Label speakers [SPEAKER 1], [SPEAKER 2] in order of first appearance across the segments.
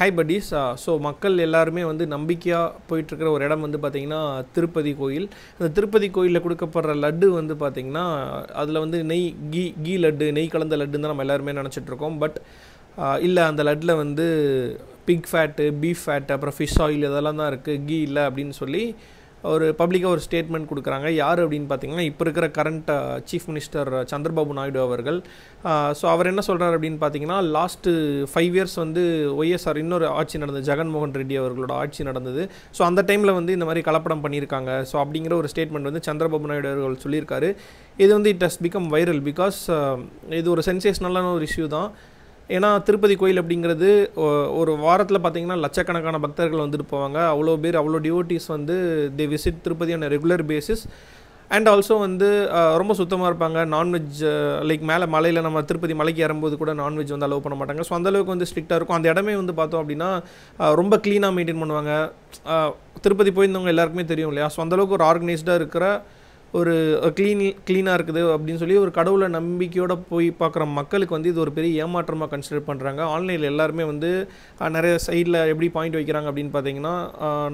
[SPEAKER 1] high buddies so மக்கள் எல்லாருமே வந்து நம்பிக்கையாக போயிட்டுருக்கிற ஒரு இடம் வந்து பார்த்திங்கன்னா திருப்பதி கோயில் இந்த திருப்பதி கோயிலில் கொடுக்கப்படுற லட்டு வந்து பார்த்திங்கன்னா அதில் வந்து நெய் கீ கீ லட்டு நெய் கலந்த லட்டுன்னு தான் நம்ம எல்லாருமே நினச்சிட்ருக்கோம் பட் uh, இல்லை அந்த லட்டில் வந்து பிக் ஃபேட்டு பீஃப் ஃபேட்டு அப்புறம் ஃபிஷ் ஆயில் இதெல்லாம் தான் இருக்குது கீ இல்லை அப்படின்னு சொல்லி ஒரு பப்ளிக்காக ஒரு ஸ்டேட்மெண்ட் கொடுக்குறாங்க யார் அப்படின்னு பார்த்தீங்கன்னா இப்போ இருக்கிற current chief minister Chandrababu Naidu அவர்கள் ஸோ அவர் என்ன சொல்கிறார் அப்படின்னு பார்த்தீங்கன்னா லாஸ்ட்டு ஃபைவ் இயர்ஸ் வந்து ஒய்எஸ்ஆர் இன்னொரு ஆட்சி நடந்தது ஜெகன்மோகன் ரெட்டி அவர்களோட ஆட்சி நடந்தது ஸோ அந்த டைமில் வந்து இந்த மாதிரி கலப்படம் பண்ணியிருக்காங்க ஸோ அப்படிங்கிற ஒரு ஸ்டேட்மெண்ட் வந்து சந்திரபாபு நாயுடு அவர்கள் சொல்லியிருக்காரு இது வந்து it has become viral because இது ஒரு சென்சேஷனலான ஒரு இஷ்யூ தான் ஏன்னா திருப்பதி கோயில் அப்படிங்கிறது ஒரு வாரத்தில் பார்த்தீங்கன்னா லட்சக்கணக்கான பக்தர்கள் வந்துட்டு போவாங்க அவ்வளோ பேர் அவ்வளோ டிவோட்டிஸ் வந்து they visit Tirupati on regular basis and also வந்து ரொம்ப சுத்தமாக இருப்பாங்க நான்வெஜ் லைக் மேலே மலையில் நம்ம திருப்பதி மலைக்கு இறங்கும்போது கூட நான்வெஜ் வந்து அலோவ் பண்ண மாட்டாங்க ஸோ அந்தளவுக்கு வந்து ஸ்ட்ரிக்டாக இருக்கும் அந்த இடமே வந்து பார்த்தோம் அப்படின்னா ரொம்ப க்ளீனாக மெயின்டைன் பண்ணுவாங்க திருப்பதி போயிருந்தவங்க எல்லாருக்குமே தெரியும் இல்லையா ஸோ அந்தளவுக்கு ஒரு ஆர்கனைஸ்டாக இருக்கிற ஒரு க்ளீன் க்ளீனாக இருக்குது அப்படின்னு சொல்லி ஒரு கடவுளை நம்பிக்கையோடு போய் பார்க்குற மக்களுக்கு வந்து இது ஒரு பெரிய ஏமாற்றமாக கன்சிடர் பண்ணுறாங்க ஆன்லைனில் எல்லாருமே வந்து நிறைய சைடில் எப்படி பாயிண்ட் வைக்கிறாங்க அப்படின்னு பார்த்தீங்கன்னா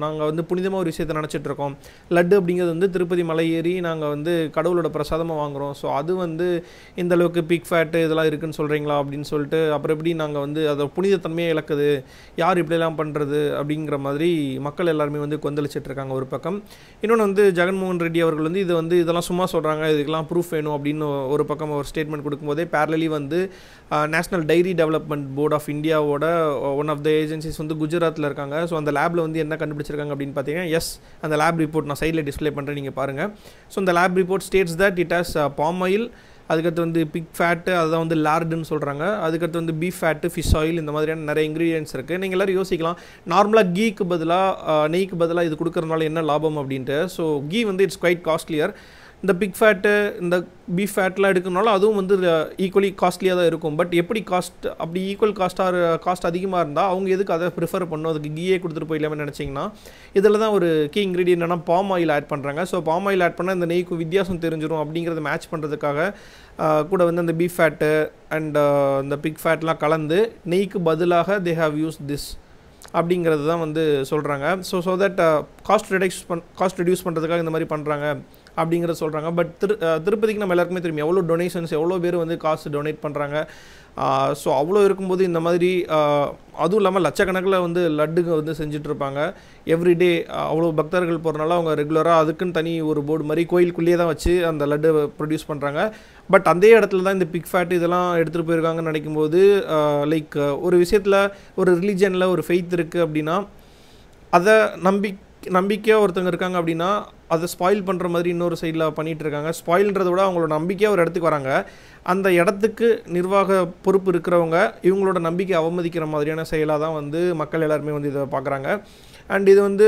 [SPEAKER 1] நாங்கள் வந்து புனிதமாக ஒரு விஷயத்தை நினச்சிட்ருக்கோம் லட்டு அப்படிங்கிறது வந்து திருப்பதி மலை ஏறி நாங்கள் வந்து கடவுளோட பிரசாதமாக வாங்குகிறோம் ஸோ அது வந்து இந்த அளவுக்கு பிக் ஃபேட்டு இதெல்லாம் இருக்குதுன்னு சொல்கிறீங்களா அப்படின்னு சொல்லிட்டு அப்புறம் எப்படி நாங்கள் வந்து அதை புனிதத்தன்மையை இழக்குது யார் இப்படிலாம் பண்ணுறது அப்படிங்கிற மாதிரி மக்கள் எல்லாருமே வந்து கொந்தளிச்சிட்ருக்காங்க ஒரு பக்கம் இன்னொன்று வந்து ஜெகன்மோகன் ரெட்டி அவர்கள் வந்து இதை வந்து வந்து இதெல்லாம் சும்மா சொல்கிறாங்க இதுக்கெல்லாம் ப்ரூஃப் வேணும் அப்படின்னு ஒரு பக்கம் ஒரு ஸ்டேட்மெண்ட் கொடுக்கும்போதே பேரலி வந்து national dairy development board of இந்தியாவோட ஒன் ஆஃப் த ஏஜென்சிஸ் வந்து குஜராத்தில் இருக்காங்க ஸோ அந்த லேபில் வந்து என்ன கண்டுபிடிச்சிருக்காங்க அப்படின்னு பார்த்தீங்கன்னா எஸ் அந்த லேப் ரிப்போர்ட் நான் சைடில் டிஸ்பிளே பண்ணுறேன் நீங்கள் பாருங்கள் ஸோ அந்த lab report states that it has palm oil அதுக்கடுத்து வந்து பிக் ஃபேட்டு அதுதான் வந்து லார்டுன்னு சொல்கிறாங்க அதுக்கடுத்து வந்து பீஃப் ஃபேட்டு ஃபிஷ் ஆயில் இந்த மாதிரியான நிறைய இன்க்ரீடியன்ஸ் இருக்குது நீங்கள் எல்லோரும் யோசிக்கலாம் நார்மலாக கீக்கு பதிலாக நெய்க்கு பதிலாக இது கொடுக்குறதுனால என்ன லாபம் அப்படின்ட்டு ஸோ கீ வந்து இட்ஸ் குவைட் காஸ்ட்லியர் இந்த பிக் ஃபேட்டு இந்த பீஃப் ஃபேட்லாம் எடுக்கிறனால அதுவும் வந்து ஈக்குவலி காஸ்ட்லியாக தான் இருக்கும் பட் எப்படி காஸ்ட் அப்படி ஈக்குவல் காஸ்ட்டாக காஸ்ட் அதிகமாக இருந்தால் அவங்க எதுக்கு அதை ப்ரிஃபர் பண்ணும் அதுக்கு கீயே கொடுத்துட்டு போயிடலாமே நினச்சிங்கன்னா இதில் தான் ஒரு கீ இன்க்ரீடியன் என்னென்னா பாம் ஆயில் ஆட் பண்ணுறாங்க ஸோ பாம் ஆயில் ஆட் பண்ணால் இந்த நெய்க்கு வித்தியாசம் தெரிஞ்சிடும் அப்படிங்கிறத மேட்ச் பண்ணுறதுக்காக கூட வந்து அந்த பீஃப் ஃபேட்டு அண்ட் இந்த பிக் ஃபேட்லாம் கலந்து நெய்க்கு பதிலாக தே ஹாவ் யூஸ் திஸ் அப்படிங்கிறது தான் வந்து சொல்கிறாங்க so so that cost reduce பண் காஸ்ட் ரிடியூஸ் பண்ணுறதுக்காக இந்த மாதிரி பண்ணுறாங்க அப்படிங்கிறத சொல்கிறாங்க பட் திரு திருப்பதிக்கு நம்ம எல்லாருக்குமே தெரியும் எவ்வளோ டொனேஷன்ஸ் எவ்வளோ பேர் வந்து காசு டொனேட் பண்ணுறாங்க ஸோ அவ்வளோ இருக்கும்போது இந்த மாதிரி அதுவும் இல்லாமல் லட்சக்கணக்கில் வந்து லட்டுங்க வந்து செஞ்சிட்ருப்பாங்க எவ்ரிடே அவ்வளோ பக்தர்கள் போகிறனால அவங்க ரெகுலராக அதுக்குன்னு தனி ஒரு போர்டு மாதிரி கோயிலுக்குள்ளேயே தான் வச்சு அந்த லட்டு ப்ரொடியூஸ் பண்ணுறாங்க பட் அந்த இடத்துல தான் இந்த பிக் ஃபேட் இதெல்லாம் எடுத்துகிட்டு போயிருக்காங்கன்னு நினைக்கும் போது லைக் ஒரு விஷயத்தில் ஒரு ரிலீஜனில் ஒரு ஃபெய்த் இருக்குது அப்படின்னா அதை நம்பி நம்பிக்கையாக ஒருத்தவங்க இருக்காங்க அப்படின்னா அதை ஸ்பாயில் பண்ணுற மாதிரி இன்னொரு சைடில் இருக்காங்க ஸ்பாயில்ன்றதை விட அவங்களோட நம்பிக்கையாக ஒரு இடத்துக்கு வராங்க அந்த இடத்துக்கு நிர்வாக பொறுப்பு இருக்கிறவங்க இவங்களோட நம்பிக்கை அவமதிக்கிற மாதிரியான செயலாக தான் வந்து மக்கள் எல்லாருமே வந்து இதை பார்க்குறாங்க அண்ட் இது வந்து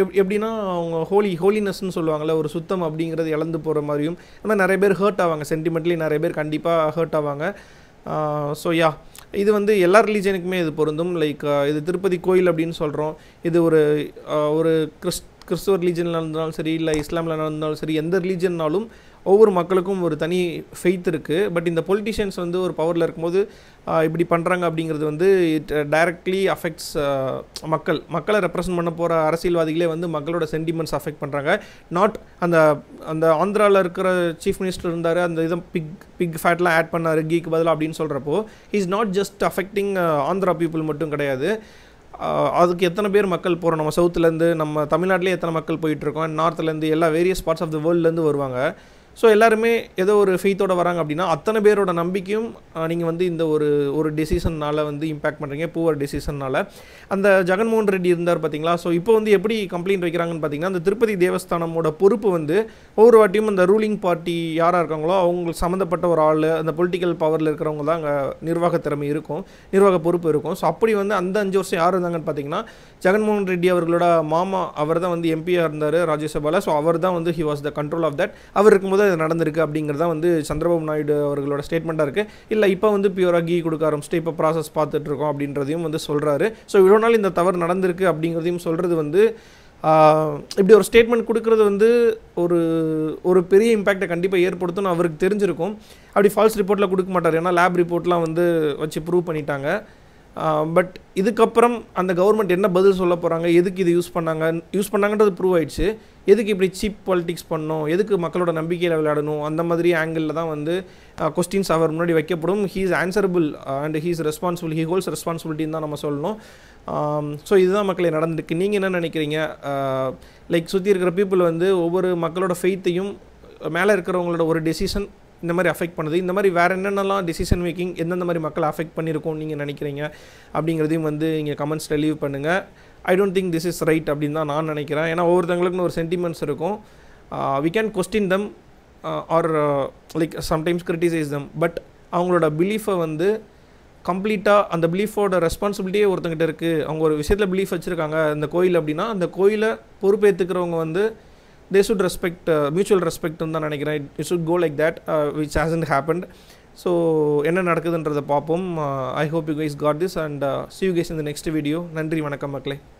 [SPEAKER 1] எப் எப்படின்னா அவங்க ஹோலி ஹோலினஸ்ன்னு சொல்லுவாங்கள்ல ஒரு சுத்தம் அப்படிங்கிறது இழந்து போகிற மாதிரியும் மாதிரி நிறைய பேர் ஹர்ட் ஆவாங்க சென்டிமெண்ட்லி நிறைய பேர் கண்டிப்பாக ஹர்ட் ஆவாங்க ஸோ யா இது வந்து எல்லா ரிலீஜனுக்குமே இது பொருந்தும் லைக் இது திருப்பதி கோயில் அப்படின்னு சொல்கிறோம் இது ஒரு ஒரு கிறிஸ்ட் கிறிஸ்துவ ரிலீஜனில் இருந்தாலும் சரி இல்லை இஸ்லாமில் நடந்தாலும் சரி எந்த ரிலீஜன்னாலும் ஒவ்வொரு மக்களுக்கும் ஒரு தனி ஃபெய்த் இருக்குது பட் இந்த பொலிட்டிஷியன்ஸ் வந்து ஒரு பவரில் இருக்கும்போது இப்படி பண்ணுறாங்க அப்படிங்கிறது வந்து இட் டைரக்ட்லி அஃபெக்ட்ஸ் மக்கள் மக்களை ரெப்ரசன்ட் பண்ண போகிற அரசியல்வாதிகளே வந்து மக்களோட சென்டிமெண்ட்ஸ் அஃபெக்ட் பண்ணுறாங்க நாட் அந்த அந்த ஆந்திராவில் இருக்கிற சீஃப் மினிஸ்டர் இருந்தார் அந்த இதை பிக் பிக் ஃபேட்லாம் ஆட் பண்ணார் கீக்கு பதிலாக அப்படின்னு சொல்கிறப்போ is not just affecting Andhra people மட்டும் கிடையாது அதுக்கு எத்தனை பேர் மக்கள் போகிறோம் நம்ம சவுத்துலேருந்து நம்ம தமிழ்நாட்டிலே எத்தனை மக்கள் போயிட்டுருக்கோம் நார்த்லேருந்து எல்லா வேரியஸ் பார்ட்ஸ் ஆஃப் த வேர்ல்ட்லேருந்து வருவாங்க ஸோ எல்லாருமே ஏதோ ஒரு ஃபெய்த்தோடு வராங்க அப்படின்னா அத்தனை பேரோட நம்பிக்கையும் நீங்கள் வந்து இந்த ஒரு ஒரு டெசிஷன்னால் வந்து இம்பேக்ட் பண்ணுறீங்க பூவர் டெசிஷன்னால் அந்த ஜெகன்மோகன் ரெட்டி இருந்தார் பார்த்தீங்களா ஸோ இப்போ வந்து எப்படி கம்ப்ளைண்ட் வைக்கிறாங்கன்னு பார்த்தீங்கன்னா அந்த திருப்பதி தேவஸ்தானமோட பொறுப்பு வந்து ஒவ்வொரு வாட்டியும் அந்த ரூலிங் பார்ட்டி யாராக இருக்காங்களோ அவங்க சம்மந்தப்பட்ட ஒரு ஆள் அந்த பொலிட்டிக்கல் பவரில் இருக்கிறவங்க தான் அங்கே நிர்வாக திறமை இருக்கும் நிர்வாக பொறுப்பு இருக்கும் ஸோ அப்படி வந்து அந்த அஞ்சு வருஷம் யார் இருந்தாங்கன்னு பார்த்தீங்கன்னா ஜெகன்மோகன் ரெட்டி அவர்களோட மாமா அவர் தான் வந்து எம்பியாக இருந்தார் ராஜ்யசபாவில் ஸோ அவர் தான் வந்து he was the control of that அவர் இருக்கும்போது நடந்திருக்கு அப்படிங்கிறது தான் வந்து சந்திரபாபு நாயுடு அவர்களோட ஸ்டேட்மெண்ட்டாக இருக்குது இல்லை இப்போ வந்து பியூராக கீ கொடுக்க ஆரம்பிச்சுட்டு இப்போ ப்ராசஸ் பார்த்துட்டு இருக்கோம் அப்படின்றதையும் வந்து சொல்கிறாரு ஸோ இவ்வளோ நாள் இந்த தவறு நடந்திருக்கு அப்படிங்கிறதையும் சொல்கிறது வந்து இப்படி ஒரு ஸ்டேட்மெண்ட் கொடுக்கறது வந்து ஒரு ஒரு பெரிய இம்பேக்டை கண்டிப்பாக ஏற்படுத்தும்னு அவருக்கு தெரிஞ்சிருக்கும் அப்படி ஃபால்ஸ் ரிப்போர்ட்டில் கொடுக்க மாட்டார் ஏன்னா லேப் ரிப்போர்ட்லாம் வந்து வச்சு ப்ரூவ் பண்ணிட்டாங்க பட் இதுக்கப்புறம் அந்த கவர்மெண்ட் என்ன பதில் சொல்ல போகிறாங்க எதுக்கு இது யூஸ் பண்ணாங்க யூஸ் பண்ணாங்கன்றது ப்ரூவ் ஆயிடுச்சு எதுக்கு இப்படி சீப் பாலிட்டிக்ஸ் பண்ணணும் எதுக்கு மக்களோட நம்பிக்கையில் விளையாடணும் அந்த மாதிரி ஆங்கிளில் தான் வந்து கொஸ்டின்ஸ் அவர் முன்னாடி வைக்கப்படும் he is answerable and he is responsible he holds ரெஸ்பான்சிபிலிட்டின்னு தான் நம்ம சொல்லணும் ஸோ இதுதான் மக்களை நடந்திருக்கு நீங்கள் என்ன நினைக்கிறீங்க லைக் சுற்றி இருக்கிற பீப்புள் வந்து ஒவ்வொரு மக்களோட ஃபெய்த்தையும் மேலே இருக்கிறவங்களோட ஒரு டெசிஷன் இந்த மாதிரி அஃபெக்ட் பண்ணுது இந்த மாதிரி வேறு என்னென்னலாம் டிசிஷன் மேக்கிங் எந்தெந்த மாதிரி மக்களை அஃபெக்ட் பண்ணியிருக்கோம் நீங்கள் நினைக்கிறீங்க அப்படிங்கிறதையும் வந்து இங்கே கமெண்ட்ஸ் லீவ் பண்ணுங்கள் I don't think this is right அப்படின்னு தான் நான் நினைக்கிறேன் ஏன்னா ஒவ்வொருத்தங்களுக்கும் ஒரு சென்டிமெண்ட்ஸ் இருக்கும் we can question them or like sometimes criticize them but அவங்களோட பிலீஃபை வந்து கம்ப்ளீட்டாக அந்த பிலீஃபோட ரெஸ்பான்சிபிலிட்டியே ஒருத்தங்கிட்ட இருக்குது அவங்க ஒரு விஷயத்தில் பிலீஃப் வச்சுருக்காங்க அந்த கோயில் அப்படின்னா அந்த கோயிலை பொறுப்பேற்றுக்கிறவங்க வந்து தே சுட் ரெஸ்பெக்ட் மியூச்சுவல் ரெஸ்பெக்ட்னு தான் நினைக்கிறேன் it should go like that which has and happened so என்ன நடக்குதுன்றதை பார்ப்போம் I hope you guys got this and see you guys இந்த நெக்ஸ்ட் வீடியோ நன்றி வணக்கம் மக்களே